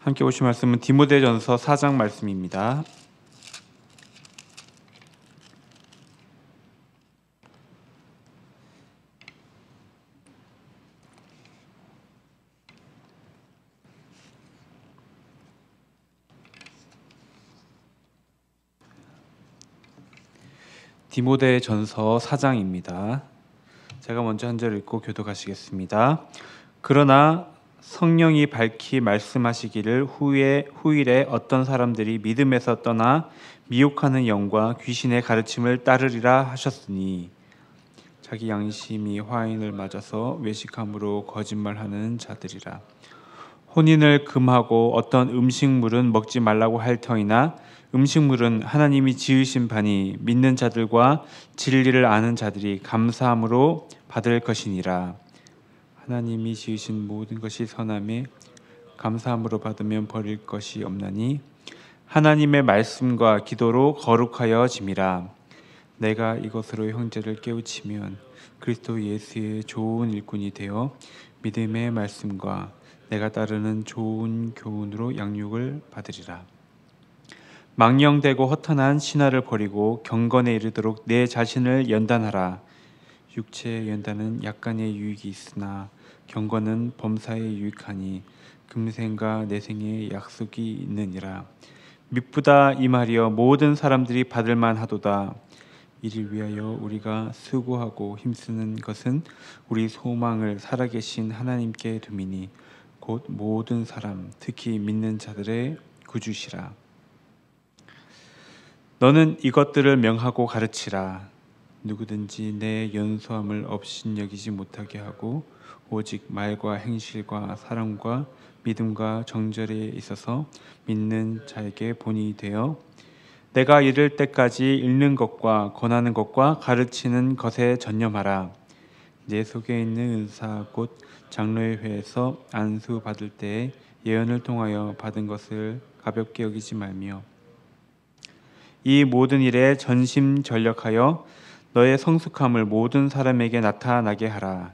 함께 보신 말씀은 디모데전서 4장 말씀입니다. 디모데전서 4장입니다. 제가 먼저 한절 읽고 교독하시겠습니다. 그러나 성령이 밝히 말씀하시기를 후에 후일에 어떤 사람들이 믿음에서 떠나 미혹하는 영과 귀신의 가르침을 따르리라 하셨으니 자기 양심이 화인을 맞아서 외식함으로 거짓말하는 자들이라 혼인을 금하고 어떤 음식물은 먹지 말라고 할 터이나 음식물은 하나님이 지으신 바니 믿는 자들과 진리를 아는 자들이 감사함으로 받을 것이니라. 하나님이 지으신 모든 것이 선함에 감사함으로 받으면 버릴 것이 없나니 하나님의 말씀과 기도로 거룩하여 짐이라 내가 이것으로 형제를 깨우치면 그리스도 예수의 좋은 일꾼이 되어 믿음의 말씀과 내가 따르는 좋은 교훈으로 양육을 받으리라. 망령되고 허탄한 신화를 버리고 경건에 이르도록 내 자신을 연단하라. 육체의 연단은 약간의 유익이 있으나 경건은 범사에 유익하니 금생과 내생에 약속이 있느니라. 미쁘다 이 말이여 모든 사람들이 받을 만하도다. 이를 위하여 우리가 수고하고 힘쓰는 것은 우리 소망을 살아계신 하나님께 두미니 곧 모든 사람 특히 믿는 자들의 구주시라. 너는 이것들을 명하고 가르치라. 누구든지 내 연소함을 업신여기지 못하게 하고 오직 말과 행실과 사랑과 믿음과 정절에 있어서 믿는 자에게 본이 되어 내가 이를 때까지 읽는 것과 권하는 것과 가르치는 것에 전념하라. 내 속에 있는 은사 곧장로 회에서 안수 받을 때 예언을 통하여 받은 것을 가볍게 여기지 말며 이 모든 일에 전심 전력하여 너의 성숙함을 모든 사람에게 나타나게 하라.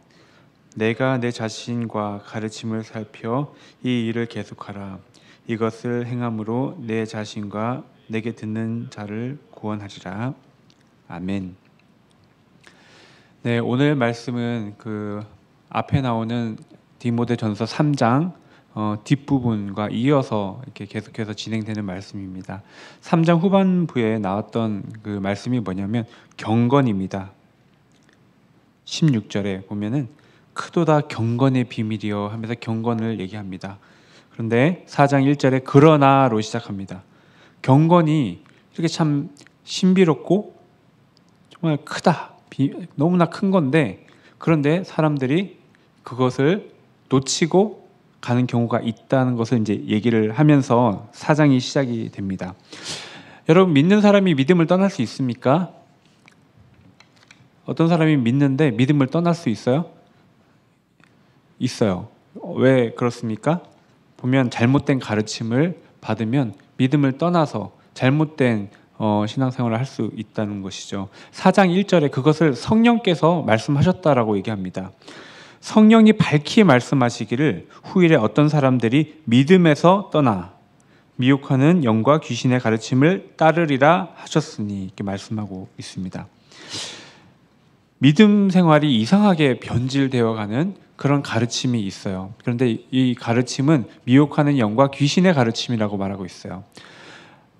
내가 내 자신과 가르침을 살펴 이 일을 계속하라. 이것을 행함으로 내 자신과 내게 듣는 자를 구원하리라. 아멘. 네, 오늘 말씀은 그 앞에 나오는 디모데전서 3장 어, 뒷부분과 이어서 이렇게 계속해서 진행되는 말씀입니다. 3장 후반부에 나왔던 그 말씀이 뭐냐면 경건입니다. 16절에 보면은 크도다 경건의 비밀이여 하면서 경건을 얘기합니다. 그런데 4장 1절에 그러나로 시작합니다. 경건이 이렇게 참 신비롭고 정말 크다. 너무나 큰 건데 그런데 사람들이 그것을 놓치고 가는 경우가 있다는 것을 이제 얘기를 하면서 사장이 시작이 됩니다. 여러분 믿는 사람이 믿음을 떠날 수 있습니까? 어떤 사람이 믿는데 믿음을 떠날 수 있어요? 있어요. 왜 그렇습니까? 보면 잘못된 가르침을 받으면 믿음을 떠나서 잘못된 어, 신앙생활을 할 수 있다는 것이죠. 4장 1절에 그것을 성령께서 말씀하셨다라고 얘기합니다. 성령이 밝히 말씀하시기를 후일에 어떤 사람들이 믿음에서 떠나 미혹하는 영과 귀신의 가르침을 따르리라 하셨으니 이렇게 말씀하고 있습니다. 믿음 생활이 이상하게 변질되어 가는 그런 가르침이 있어요. 그런데 이 가르침은 미혹하는 영과 귀신의 가르침이라고 말하고 있어요.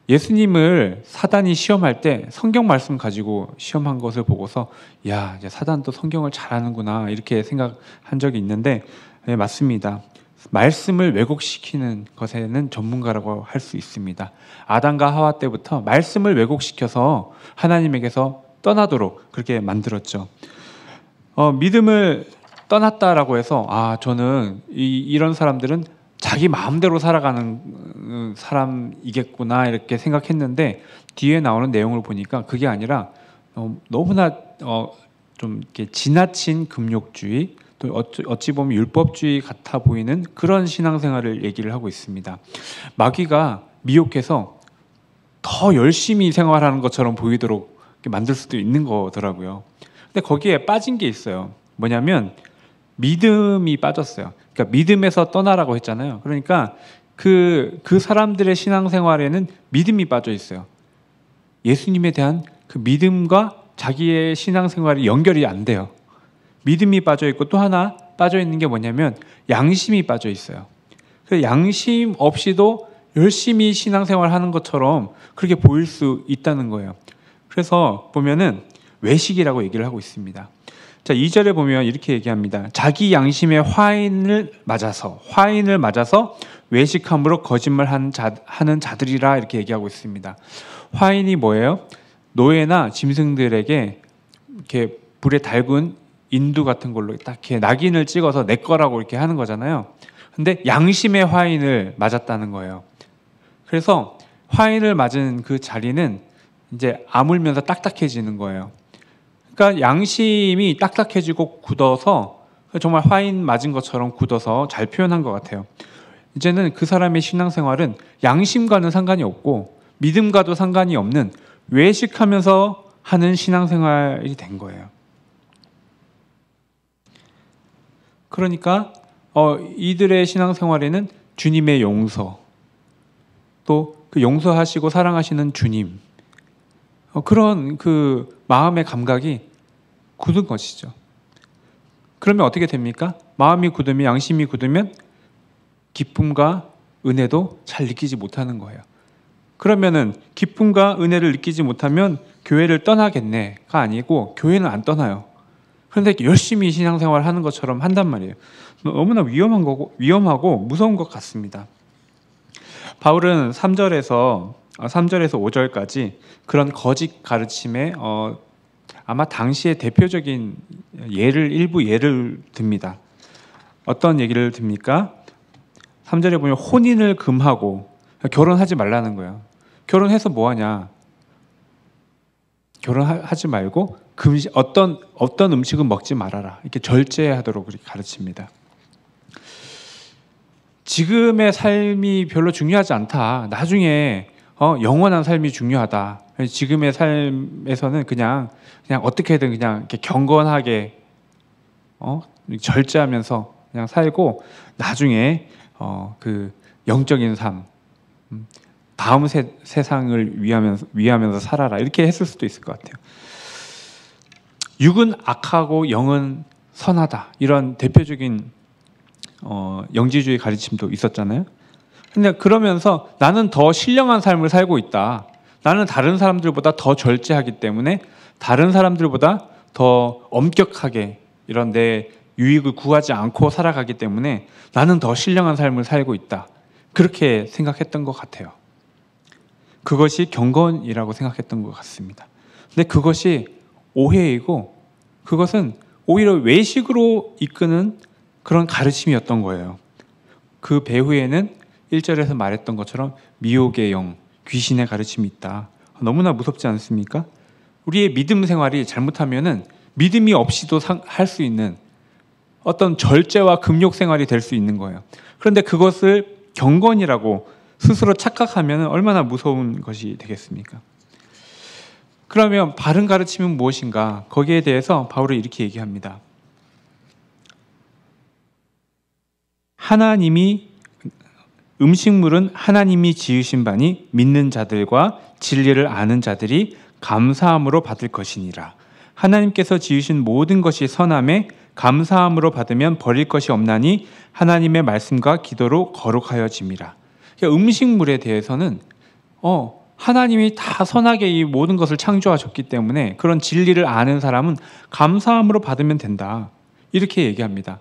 예수님을 사단이 시험할 때 성경 말씀 가지고 시험한 것을 보고서 야 이제 사단도 성경을 잘하는구나 이렇게 생각한 적이 있는데 네, 맞습니다. 말씀을 왜곡시키는 것에는 전문가라고 할 수 있습니다. 아담과 하와 때부터 말씀을 왜곡시켜서 하나님에게서 떠나도록 그렇게 만들었죠. 어, 믿음을 떠났다라고 해서 아 저는 이, 이런 사람들은 자기 마음대로 살아가는 음, 사람이겠구나 이렇게 생각했는데 뒤에 나오는 내용을 보니까 그게 아니라 어, 너무나 어, 좀 이렇게 지나친 금욕주의 또 어찌, 어찌 보면 율법주의 같아 보이는 그런 신앙생활을 얘기를 하고 있습니다. 마귀가 미혹해서 더 열심히 생활하는 것처럼 보이도록 만들 수도 있는 거더라고요. 근데 거기에 빠진 게 있어요. 뭐냐면 믿음이 빠졌어요. 그러니까 믿음에서 떠나라고 했잖아요. 그러니까 그, 그 사람들의 신앙생활에는 믿음이 빠져 있어요. 예수님에 대한 그 믿음과 자기의 신앙생활이 연결이 안 돼요. 믿음이 빠져 있고 또 하나 빠져 있는 게 뭐냐면 양심이 빠져 있어요. 그 양심 없이도 열심히 신앙생활 하는 것처럼 그렇게 보일 수 있다는 거예요. 그래서 보면은 외식이라고 얘기를 하고 있습니다. 자, 2절에 보면 이렇게 얘기합니다. 자기 양심의 화인을 맞아서 화인을 맞아서 외식함으로 거짓말하는 자, 들이라 이렇게 얘기하고 있습니다. 화인이 뭐예요? 노예나 짐승들에게 이렇게 불에 달군 인두 같은 걸로 딱 낙인을 찍어서 내 거라고 이렇게 하는 거잖아요. 근데 양심의 화인을 맞았다는 거예요. 그래서 화인을 맞은 그 자리는 이제 아물면서 딱딱해지는 거예요. 그러니까 양심이 딱딱해지고 굳어서 정말 화인 맞은 것처럼 굳어서 잘 표현한 것 같아요. 이제는 그 사람의 신앙생활은 양심과는 상관이 없고 믿음과도 상관이 없는 외식하면서 하는 신앙생활이 된 거예요. 그러니까 어, 이들의 신앙생활에는 주님의 용서, 또 그 용서하시고 사랑하시는 주님, 어, 그런 그 마음의 감각이 굳은 것이죠. 그러면 어떻게 됩니까? 마음이 굳으면 양심이 굳으면 기쁨과 은혜도 잘 느끼지 못하는 거예요. 그러면은 기쁨과 은혜를 느끼지 못하면 교회를 떠나겠네가 아니고 교회는 안 떠나요. 그런데 열심히 신앙생활 하는 것처럼 한단 말이에요. 너무나 위험한 거고 위험하고 무서운 것 같습니다. 바울은 3절에서 3절에서 어, 5절까지 그런 거짓 가르침에 어, 아마 당시의 대표적인 예를 일부 예를 듭니다. 어떤 얘기를 듭니까? 3절에 보면 혼인을 금하고 결혼하지 말라는 거예요. 결혼해서 뭐 하냐? 결혼하지 말고 금시, 어떤 어떤 음식은 먹지 말아라. 이렇게 절제하도록 가르칩니다. 지금의 삶이 별로 중요하지 않다. 나중에 어, 영원한 삶이 중요하다. 지금의 삶에서는 그냥 그냥 어떻게든 그냥 이렇게 경건하게 어, 절제하면서 그냥 살고 나중에 어, 그 영적인 삶 음, 다음 세, 상을 위하면서, 위하면서 살아라 이렇게 했을 수도 있을 것 같아요. 육은 악하고 영은 선하다 이런 대표적인 어, 영지주의 가르침도 있었잖아요. 근데 그러면서 나는 더 신령한 삶을 살고 있다. 나는 다른 사람들보다 더 절제하기 때문에 다른 사람들보다 더 엄격하게 이런 내 유익을 구하지 않고 살아가기 때문에 나는 더 신령한 삶을 살고 있다. 그렇게 생각했던 것 같아요. 그것이 경건이라고 생각했던 것 같습니다. 근데 그것이 오해이고 그것은 오히려 외식으로 이끄는 그런 가르침이었던 거예요. 그 배후에는 1절에서 말했던 것처럼 미혹의 영, 귀신의 가르침이 있다. 너무나 무섭지 않습니까? 우리의 믿음 생활이 잘못하면은 믿음이 없이도 할 수 있는 어떤 절제와 금욕 생활이 될 수 있는 거예요. 그런데 그것을 경건이라고 스스로 착각하면 얼마나 무서운 것이 되겠습니까? 그러면 바른 가르침은 무엇인가? 거기에 대해서 바울은 이렇게 얘기합니다. 하나님이 음식물은 하나님이 지으신 바니 믿는 자들과 진리를 아는 자들이 감사함으로 받을 것이니라. 하나님께서 지으신 모든 것이 선함에 감사함으로 받으면 버릴 것이 없나니 하나님의 말씀과 기도로 거룩하여짐이라. 그러니까 음식물에 대해서는 어 하나님이 다 선하게 이 모든 것을 창조하셨기 때문에 그런 진리를 아는 사람은 감사함으로 받으면 된다. 이렇게 얘기합니다.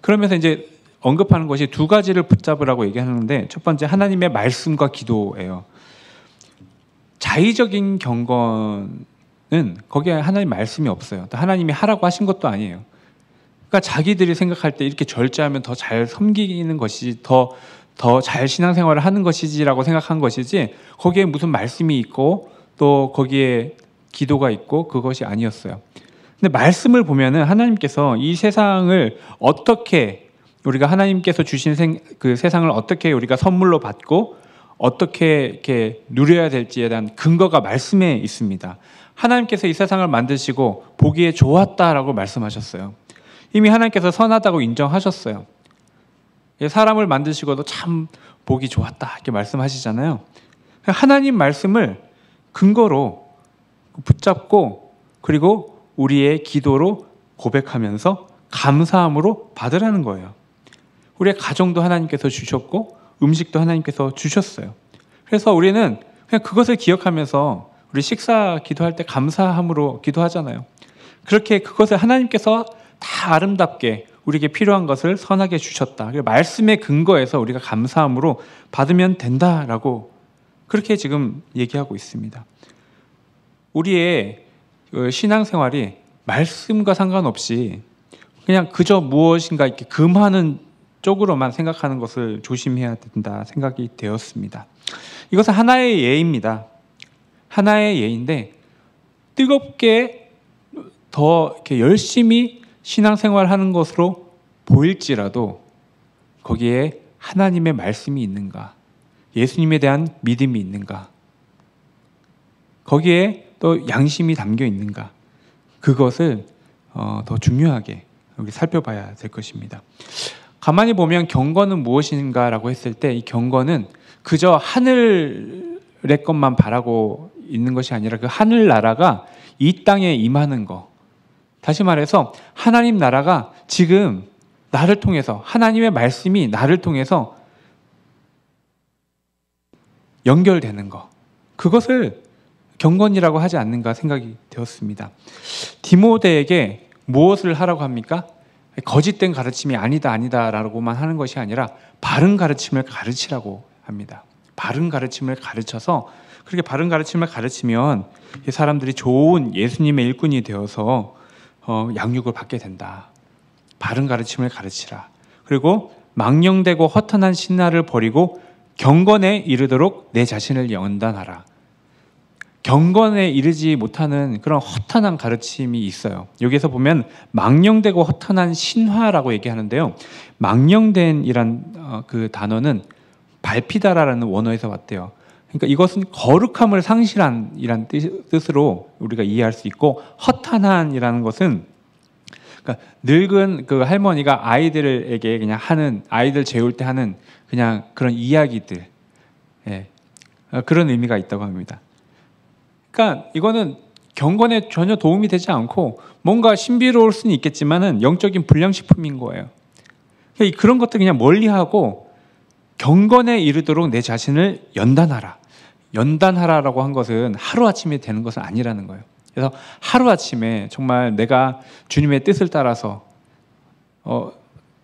그러면서 이제 언급하는 것이 두 가지를 붙잡으라고 얘기하는데 첫 번째 하나님의 말씀과 기도예요. 자의적인 경건은 거기에 하나님 말씀이 없어요. 하나님이 하라고 하신 것도 아니에요. 그러니까 자기들이 생각할 때 이렇게 절제하면 더 잘 섬기는 것이 더더 잘 신앙생활을 하는 것이지라고 생각한 것이지 거기에 무슨 말씀이 있고 또 거기에 기도가 있고 그것이 아니었어요. 근데 말씀을 보면은 하나님께서 이 세상을 어떻게 우리가 하나님께서 주신 생, 그 세상을 어떻게 우리가 선물로 받고 어떻게 이렇게 누려야 될지에 대한 근거가 말씀에 있습니다. 하나님께서 이 세상을 만드시고 보기에 좋았다라고 말씀하셨어요. 이미 하나님께서 선하다고 인정하셨어요. 예, 사람을 만드시고도 참 보기 좋았다 이렇게 말씀하시잖아요. 하나님 말씀을 근거로 붙잡고 그리고 우리의 기도로 고백하면서 감사함으로 받으라는 거예요. 우리의 가정도 하나님께서 주셨고 음식도 하나님께서 주셨어요. 그래서 우리는 그냥 그것을 기억하면서 우리 식사 기도할 때 감사함으로 기도하잖아요. 그렇게 그것을 하나님께서 다 아름답게 우리에게 필요한 것을 선하게 주셨다. 말씀의 근거에서 우리가 감사함으로 받으면 된다라고 그렇게 지금 얘기하고 있습니다. 우리의 그 신앙생활이 말씀과 상관없이 그냥 그저 무엇인가 이렇게 금하는 쪽으로만 생각하는 것을 조심해야 된다 생각이 되었습니다. 이것은 하나의 예입니다. 하나의 예인데 뜨겁게 더 이렇게 열심히 신앙생활 하는 것으로 보일지라도 거기에 하나님의 말씀이 있는가? 예수님에 대한 믿음이 있는가? 거기에 또 양심이 담겨 있는가? 그것을 어, 더 중요하게 우리 살펴봐야 될 것입니다. 가만히 보면 경건은 무엇인가라고 했을 때 이 경건은 그저 하늘의 것만 바라고 있는 것이 아니라 그 하늘 나라가 이 땅에 임하는 거. 다시 말해서 하나님 나라가 지금 나를 통해서 하나님의 말씀이 나를 통해서 연결되는 거. 그것을 경건이라고 하지 않는가 생각이 되었습니다. 디모데에게 무엇을 하라고 합니까? 거짓된 가르침이 아니다 아니다라고만 하는 것이 아니라 바른 가르침을 가르치라고 합니다. 바른 가르침을 가르쳐서 그렇게 바른 가르침을 가르치면 사람들이 좋은 예수님의 일꾼이 되어서 어, 양육을 받게 된다. 바른 가르침을 가르치라. 그리고 망령되고 허탄한 신나를 버리고 경건에 이르도록 내 자신을 연단하라. 경건에 이르지 못하는 그런 허탄한 가르침이 있어요. 여기에서 보면 망령되고 허탄한 신화라고 얘기하는데요. 망령된이란 어, 그 단어는 밟히다라는 원어에서 왔대요. 그러니까 이것은 거룩함을 상실한 이란 뜻으로 우리가 이해할 수 있고 허탄한이라는 것은 그러니까 늙은 그 할머니가 아이들에게 그냥 하는 아이들 재울 때 하는 그냥 그런 이야기들 예, 어, 그런 의미가 있다고 합니다. 그러니까 이거는 경건에 전혀 도움이 되지 않고 뭔가 신비로울 수는 있겠지만은 영적인 불량식품인 거예요. 그러니까 그런 것들 그냥 멀리하고 경건에 이르도록 내 자신을 연단하라. 연단하라라고 한 것은 하루아침에 되는 것은 아니라는 거예요. 그래서 하루아침에 정말 내가 주님의 뜻을 따라서 어,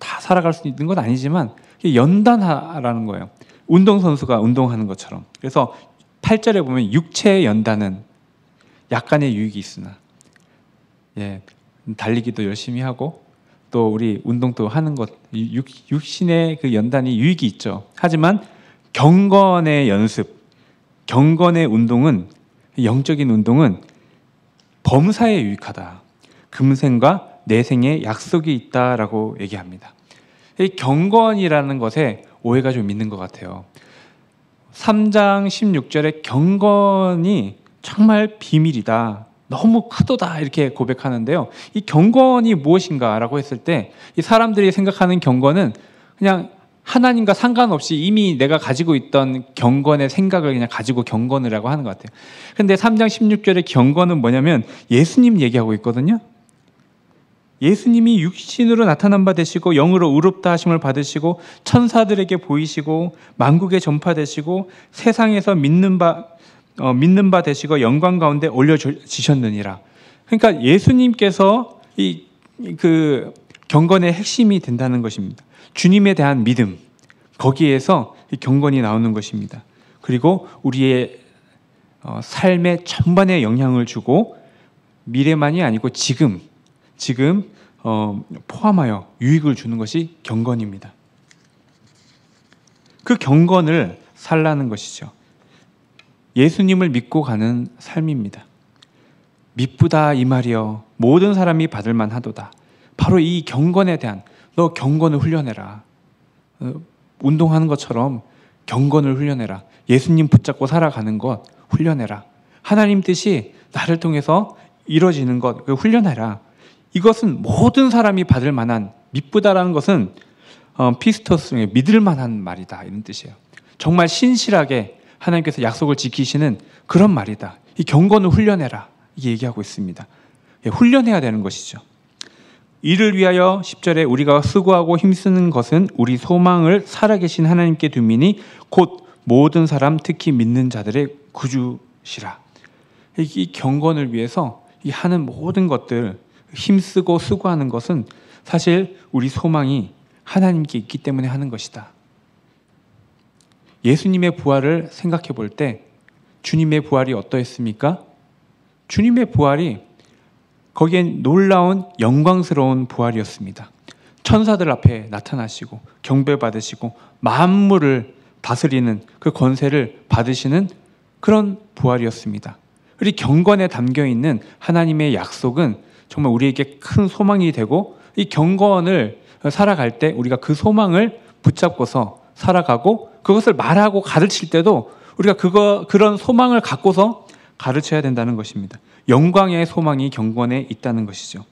다 살아갈 수 있는 건 아니지만 연단하라는 거예요. 운동선수가 운동하는 것처럼. 그래서 8절에 보면 육체의 연단은 약간의 유익이 있으나 예, 달리기도 열심히 하고 또 우리 운동도 하는 것 육, 육신의 그 연단이 유익이 있죠. 하지만 경건의 연습, 경건의 운동은 영적인 운동은 범사에 유익하다. 금생과 내생에 약속이 있다라고 얘기합니다. 이 경건이라는 것에 오해가 좀 있는 것 같아요. 3장 16절의 경건이 정말 비밀이다. 너무 크도다 이렇게 고백하는데요. 이 경건이 무엇인가라고 했을 때이 사람들이 생각하는 경건은 그냥 하나님과 상관없이 이미 내가 가지고 있던 경건의 생각을 그냥 가지고 경건이라고 하는 것 같아요. 근데 3장 16절의 경건은 뭐냐면 예수님 얘기하고 있거든요. 예수님이 육신으로 나타난 바 되시고 영으로 의롭다 하심을 받으시고 천사들에게 보이시고 만국에 전파되시고 세상에서 믿는 바 어, 믿는 바 되시고 영광 가운데 올려지셨느니라. 그러니까 예수님께서 이 그 경건의 핵심이 된다는 것입니다. 주님에 대한 믿음 거기에서 경건이 나오는 것입니다. 그리고 우리의 어, 삶의 전반에 영향을 주고 미래만이 아니고 지금 지금 어, 포함하여 유익을 주는 것이 경건입니다. 그 경건을 살라는 것이죠. 예수님을 믿고 가는 삶입니다. 미쁘다 이 말이여 모든 사람이 받을 만하도다. 바로 이 경건에 대한 너 경건을 훈련해라. 어, 운동하는 것처럼 경건을 훈련해라. 예수님 붙잡고 살아가는 것 훈련해라. 하나님 뜻이 나를 통해서 이루어지는 것 그 훈련해라. 이것은 모든 사람이 받을 만한 미쁘다라는 것은 어, 피스토스의 믿을 만한 말이다 이런 뜻이에요. 정말 신실하게 하나님께서 약속을 지키시는 그런 말이다. 이 경건을 훈련해라 이게 얘기하고 있습니다. 예, 훈련해야 되는 것이죠. 이를 위하여 10절에 우리가 수고하고 힘쓰는 것은 우리 소망을 살아계신 하나님께 두미니 곧 모든 사람 특히 믿는 자들의 구주시라. 이 경건을 위해서 이 하는 모든 것들 힘쓰고 수고하는 것은 사실 우리 소망이 하나님께 있기 때문에 하는 것이다. 예수님의 부활을 생각해 볼 때 주님의 부활이 어떠했습니까? 주님의 부활이 거기엔 놀라운 영광스러운 부활이었습니다. 천사들 앞에 나타나시고 경배받으시고 만물을 다스리는 그 권세를 받으시는 그런 부활이었습니다. 우리 경건에 담겨 있는 하나님의 약속은 정말 우리에게 큰 소망이 되고 이 경건을 살아갈 때 우리가 그 소망을 붙잡고서 살아가고 그것을 말하고 가르칠 때도 우리가 그거 그런 소망을 갖고서 가르쳐야 된다는 것입니다. 영광의 소망이 경건에 있다는 것이죠.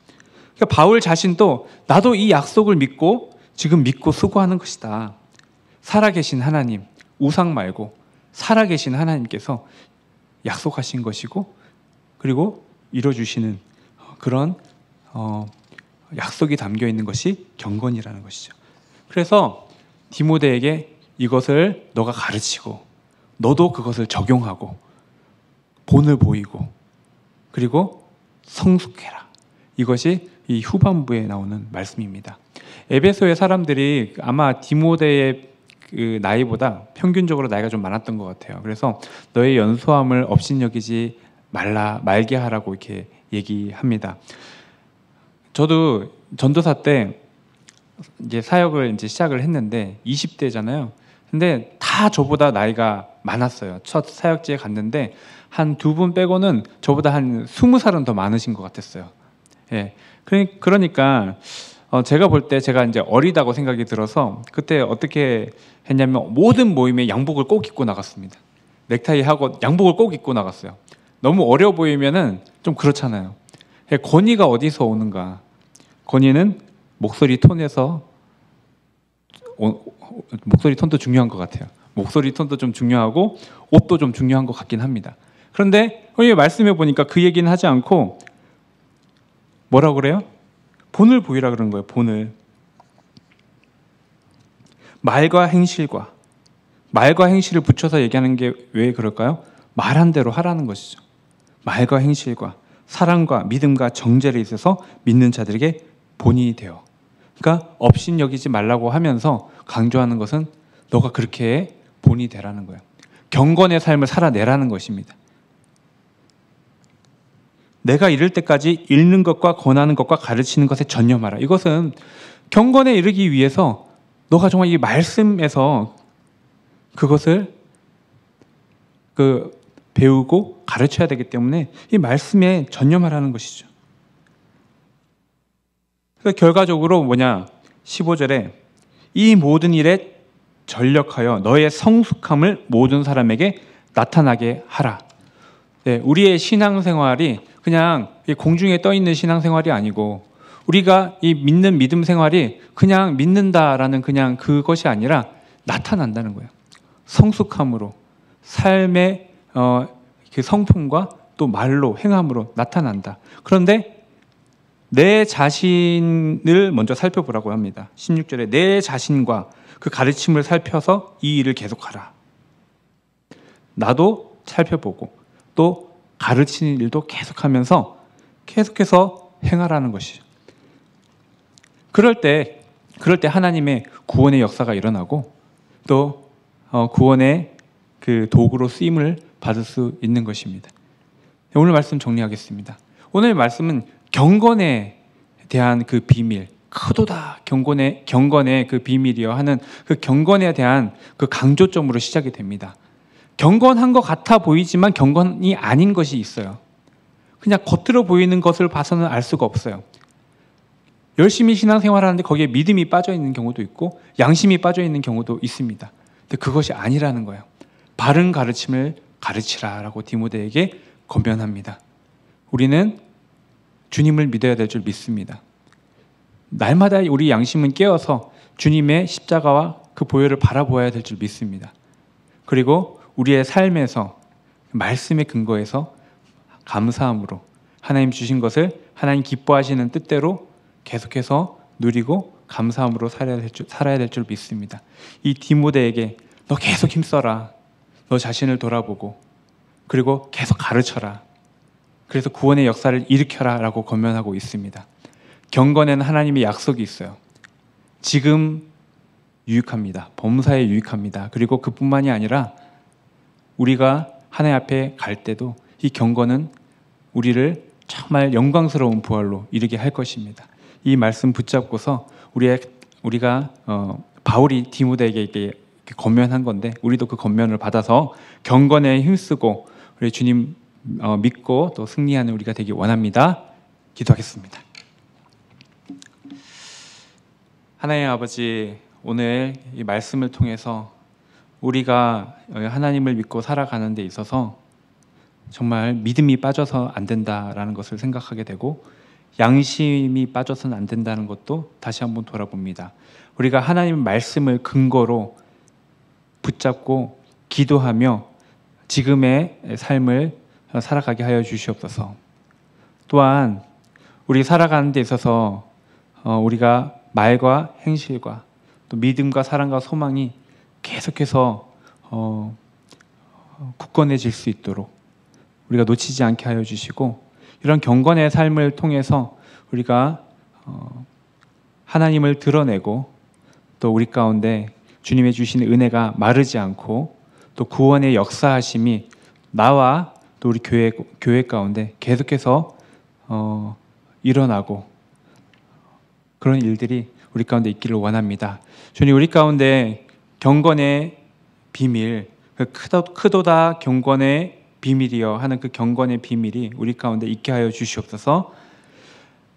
그러니까 바울 자신도 나도 이 약속을 믿고 지금 믿고 수고하는 것이다. 살아계신 하나님, 우상 말고 살아계신 하나님께서 약속하신 것이고 그리고 이뤄주시는 그런 어, 약속이 담겨 있는 것이 경건이라는 것이죠. 그래서 디모데에게 이것을 너가 가르치고 너도 그것을 적용하고 본을 보이고 그리고 성숙해라. 이것이 이 후반부에 나오는 말씀입니다. 에베소의 사람들이 아마 디모데의 그 나이보다 평균적으로 나이가 좀 많았던 것 같아요. 그래서 너의 연소함을 업신여기지 말라 말게 하라고 이렇게 얘기합니다. 저도 전도사 때 이제 사역을 이제 시작을 했는데 20대잖아요. 근데 다 저보다 나이가 많았어요. 첫 사역지에 갔는데 한 두 분 빼고는 저보다 한 스무 살은더 많으신 것 같았어요. 예. 그러니까 어 제가 볼 때 제가 이제 어리다고 생각이 들어서 그때 어떻게 했냐면 모든 모임에 양복을 꼭 입고 나갔습니다. 넥타이 하고 양복을 꼭 입고 나갔어요. 너무 어려 보이면은 좀 그렇잖아요. 권위가 어디서 오는가? 권위는 목소리 톤에서 오, 목소리 톤도 중요한 것 같아요. 목소리 톤도 좀 중요하고 옷도 좀 중요한 것 같긴 합니다. 그런데 여기 어, 말씀해 보니까 그 얘기는 하지 않고 뭐라고 그래요? 본을 보이라 그런 거예요. 본을 말과 행실과 말과 행실을 붙여서 얘기하는 게 왜 그럴까요? 말한 대로 하라는 것이죠. 말과 행실과 사랑과 믿음과 정죄를 있어서 믿는 자들에게 본인이 되어. 그러니까 업신 여기지 말라고 하면서 강조하는 것은 너가 그렇게 본이 되라는 거예요. 경건의 삶을 살아내라는 것입니다. 내가 이럴 때까지 읽는 것과 권하는 것과 가르치는 것에 전념하라. 이것은 경건에 이르기 위해서 너가 정말 이 말씀에서 그것을 그 배우고 가르쳐야 되기 때문에 이 말씀에 전념하라는 것이죠. 그래서 결과적으로 뭐냐? 15절에 이 모든 일에 전력하여 너의 성숙함을 모든 사람에게 나타나게 하라. 네, 우리의 신앙생활이 그냥 공중에 떠 있는 신앙생활이 아니고 우리가 이 믿는 믿음 생활이 그냥 믿는다라는 그냥 그것이 아니라 나타난다는 거예요. 성숙함으로 삶의 어, 그 성품과 또 말로 행함으로 나타난다. 그런데 내 자신을 먼저 살펴보라고 합니다. 16절에 내 자신과 그 가르침을 살펴서 이 일을 계속하라. 나도 살펴보고 또 가르치는 일도 계속하면서 계속해서 행하라는 것이죠. 그럴 때 그럴 때 하나님의 구원의 역사가 일어나고 또 어, 구원의 그 도구로 쓰임을 받을 수 있는 것입니다. 오늘 말씀 정리하겠습니다. 오늘 말씀은 경건에 대한 그 비밀, 크도다 경건의 경건의 그 비밀이여 하는 그 경건에 대한 그 강조점으로 시작이 됩니다. 경건한 것 같아 보이지만 경건이 아닌 것이 있어요. 그냥 겉으로 보이는 것을 봐서는 알 수가 없어요. 열심히 신앙생활하는데 거기에 믿음이 빠져 있는 경우도 있고 양심이 빠져 있는 경우도 있습니다. 근데 그것이 아니라는 거예요. 바른 가르침을 가르치라라고 디모데에게 권면합니다. 우리는 주님을 믿어야 될 줄 믿습니다. 날마다 우리 양심은 깨어서 주님의 십자가와 그 보혈을 바라보아야 될 줄 믿습니다. 그리고 우리의 삶에서 말씀의 근거에서 감사함으로 하나님 주신 것을 하나님 기뻐하시는 뜻대로 계속해서 누리고 감사함으로 살아야 될 줄, 믿습니다. 이 디모데에게 너 계속 힘써라. 너 자신을 돌아보고 그리고 계속 가르쳐라. 그래서 구원의 역사를 일으켜라 라고 권면하고 있습니다. 경건에는 하나님의 약속이 있어요. 지금 유익합니다. 범사에 유익합니다. 그리고 그뿐만이 아니라 우리가 하나님 앞에 갈 때도 이 경건은 우리를 정말 영광스러운 부활로 이르게 할 것입니다. 이 말씀 붙잡고서 우리의 우리가 어, 바울이 디모데에게 건면한 건데 우리도 그 건면을 받아서 경건에 힘쓰고 우리 주님 어, 믿고 또 승리하는 우리가 되기 원합니다. 기도하겠습니다. 하나님 아버지 오늘 이 말씀을 통해서 우리가 하나님을 믿고 살아가는 데 있어서 정말 믿음이 빠져서 안 된다라는 것을 생각하게 되고 양심이 빠져서는 안 된다는 것도 다시 한번 돌아봅니다. 우리가 하나님 말씀을 근거로 붙잡고 기도하며 지금의 삶을 살아가게 하여 주시옵소서. 또한 우리 살아가는 데 있어서 어, 우리가 말과 행실과 또 믿음과 사랑과 소망이 계속해서 어, 굳건해질 수 있도록 우리가 놓치지 않게 하여 주시고 이런 경건의 삶을 통해서 우리가 어, 하나님을 드러내고 또 우리 가운데 주님의 주신 은혜가 마르지 않고 또 구원의 역사하심이 나와 또 우리 교회 교회 가운데 계속해서 어, 일어나고 그런 일들이 우리 가운데 있기를 원합니다. 주님 우리 가운데 경건의 비밀 그 크도, 크도다 경건의 비밀이여 하는 그 경건의 비밀이 우리 가운데 있게 하여 주시옵소서.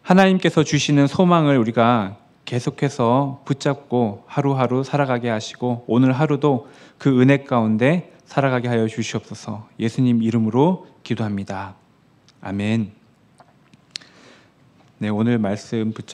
하나님께서 주시는 소망을 우리가 계속해서 붙잡고 하루하루 살아가게 하시고 오늘 하루도 그 은혜 가운데 살아가게 하여 주시옵소서 예수님 이름으로 기도합니다. 아멘. 네, 오늘 말씀 붙잡